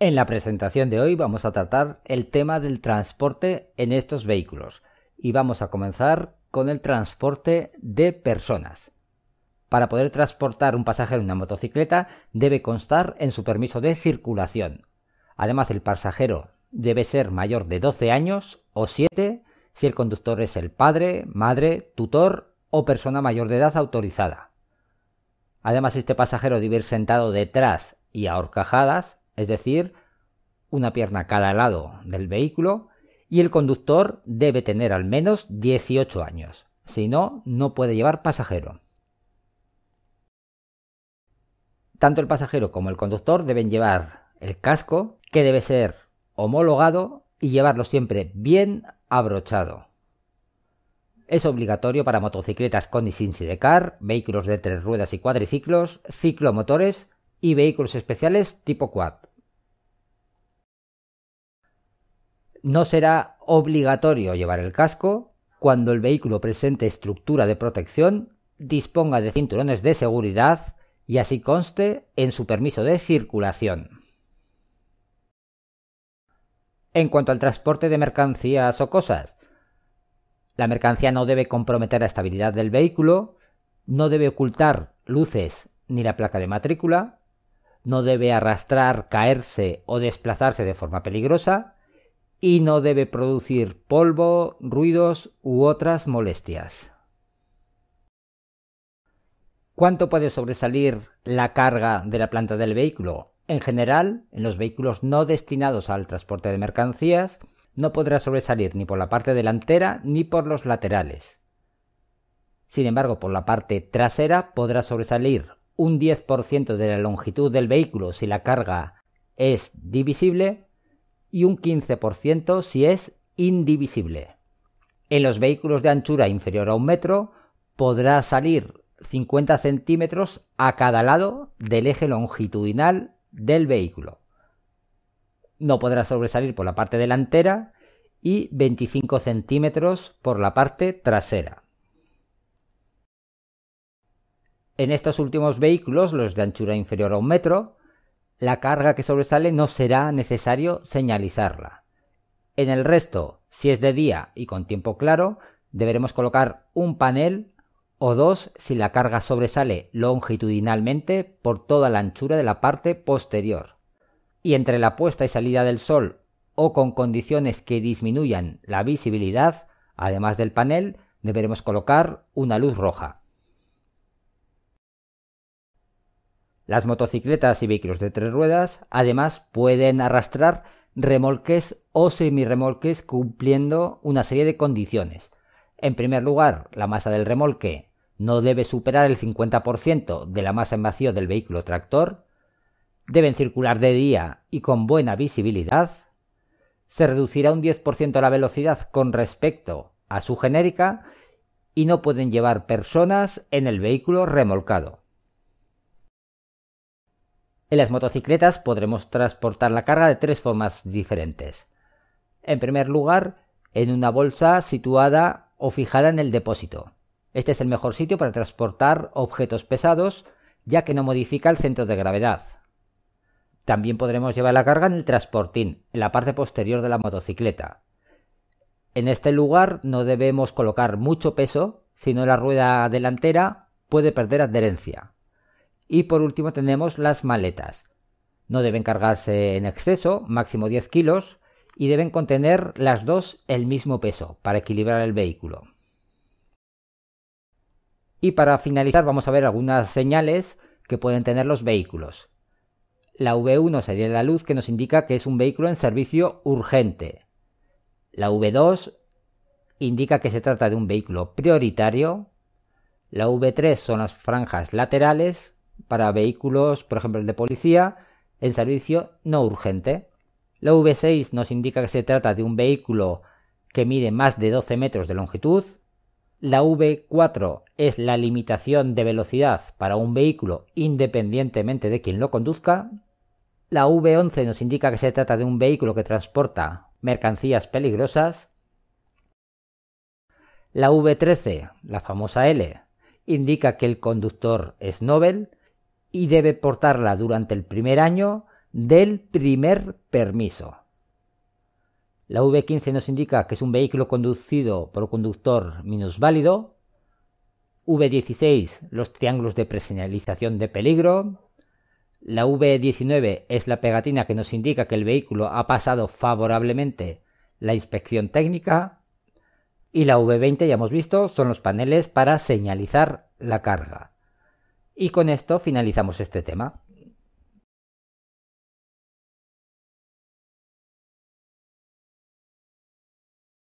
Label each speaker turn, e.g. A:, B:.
A: En la presentación de hoy vamos a tratar el tema del transporte en estos vehículos y vamos a comenzar con el transporte de personas. Para poder transportar un pasajero en una motocicleta debe constar en su permiso de circulación. Además el pasajero debe ser mayor de 12 años o 7 si el conductor es el padre, madre, tutor o persona mayor de edad autorizada. Además este pasajero debe ir sentado detrás y a horcajadas es decir, una pierna a cada lado del vehículo, y el conductor debe tener al menos 18 años, si no, no puede llevar pasajero. Tanto el pasajero como el conductor deben llevar el casco, que debe ser homologado y llevarlo siempre bien abrochado. Es obligatorio para motocicletas con y sin sidecar, vehículos de tres ruedas y cuadriciclos, ciclomotores y vehículos especiales tipo quad. no será obligatorio llevar el casco cuando el vehículo presente estructura de protección, disponga de cinturones de seguridad y así conste en su permiso de circulación. En cuanto al transporte de mercancías o cosas, la mercancía no debe comprometer la estabilidad del vehículo, no debe ocultar luces ni la placa de matrícula, no debe arrastrar, caerse o desplazarse de forma peligrosa, y no debe producir polvo, ruidos u otras molestias. ¿Cuánto puede sobresalir la carga de la planta del vehículo? En general, en los vehículos no destinados al transporte de mercancías, no podrá sobresalir ni por la parte delantera ni por los laterales. Sin embargo, por la parte trasera podrá sobresalir un 10% de la longitud del vehículo si la carga es divisible y un 15% si es indivisible. En los vehículos de anchura inferior a un metro podrá salir 50 centímetros a cada lado del eje longitudinal del vehículo. No podrá sobresalir por la parte delantera y 25 centímetros por la parte trasera. En estos últimos vehículos, los de anchura inferior a un metro, la carga que sobresale no será necesario señalizarla. En el resto, si es de día y con tiempo claro, deberemos colocar un panel o dos si la carga sobresale longitudinalmente por toda la anchura de la parte posterior. Y entre la puesta y salida del sol o con condiciones que disminuyan la visibilidad, además del panel, deberemos colocar una luz roja. Las motocicletas y vehículos de tres ruedas además pueden arrastrar remolques o semirremolques cumpliendo una serie de condiciones. En primer lugar, la masa del remolque no debe superar el 50% de la masa en vacío del vehículo tractor, deben circular de día y con buena visibilidad, se reducirá un 10% la velocidad con respecto a su genérica y no pueden llevar personas en el vehículo remolcado. En las motocicletas podremos transportar la carga de tres formas diferentes. En primer lugar, en una bolsa situada o fijada en el depósito. Este es el mejor sitio para transportar objetos pesados, ya que no modifica el centro de gravedad. También podremos llevar la carga en el transportín, en la parte posterior de la motocicleta. En este lugar no debemos colocar mucho peso, sino la rueda delantera puede perder adherencia. Y por último tenemos las maletas. No deben cargarse en exceso, máximo 10 kilos, y deben contener las dos el mismo peso para equilibrar el vehículo. Y para finalizar vamos a ver algunas señales que pueden tener los vehículos. La V1 sería la luz que nos indica que es un vehículo en servicio urgente. La V2 indica que se trata de un vehículo prioritario. La V3 son las franjas laterales para vehículos, por ejemplo el de policía, en servicio no urgente. La V6 nos indica que se trata de un vehículo que mide más de 12 metros de longitud. La V4 es la limitación de velocidad para un vehículo independientemente de quien lo conduzca. La V11 nos indica que se trata de un vehículo que transporta mercancías peligrosas. La V13, la famosa L, indica que el conductor es Nobel y debe portarla durante el primer año del primer permiso. La V15 nos indica que es un vehículo conducido por un conductor minusválido. V16 los triángulos de preseñalización de peligro. La V19 es la pegatina que nos indica que el vehículo ha pasado favorablemente la inspección técnica. Y la V20, ya hemos visto, son los paneles para señalizar la carga. Y con esto finalizamos este tema.